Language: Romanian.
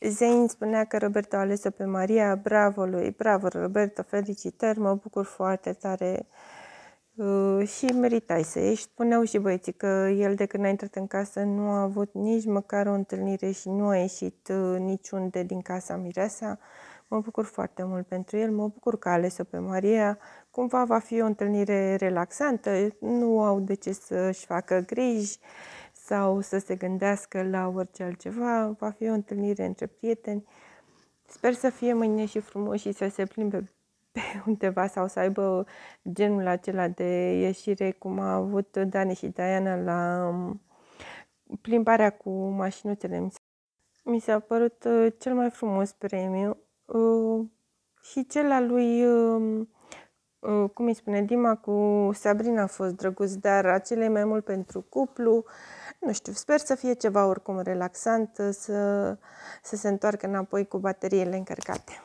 Zein spunea că Roberto a ales-o pe Maria, bravo lui, bravo Roberto, felicitări, mă bucur foarte tare uh, și meritai să ieși. Spuneau și băieții că el de când a intrat în casă nu a avut nici măcar o întâlnire și nu a ieșit uh, niciunde din casa Mireasa. Mă bucur foarte mult pentru el, mă bucur că a ales-o pe Maria. Cumva va fi o întâlnire relaxantă, nu au de ce să-și facă griji sau să se gândească la orice altceva. Va fi o întâlnire între prieteni. Sper să fie mâine și frumos și să se plimbe pe undeva sau să aibă genul acela de ieșire cum a avut Dani și Diana la um, plimbarea cu mașinuțele. Mi s-a părut uh, cel mai frumos premiu uh, și cel al lui um, Uh, cum îi spune Dima, cu Sabrina a fost drăguț, dar acele mai mult pentru cuplu. Nu știu, sper să fie ceva oricum relaxant, să, să se întoarcă înapoi cu bateriile încărcate.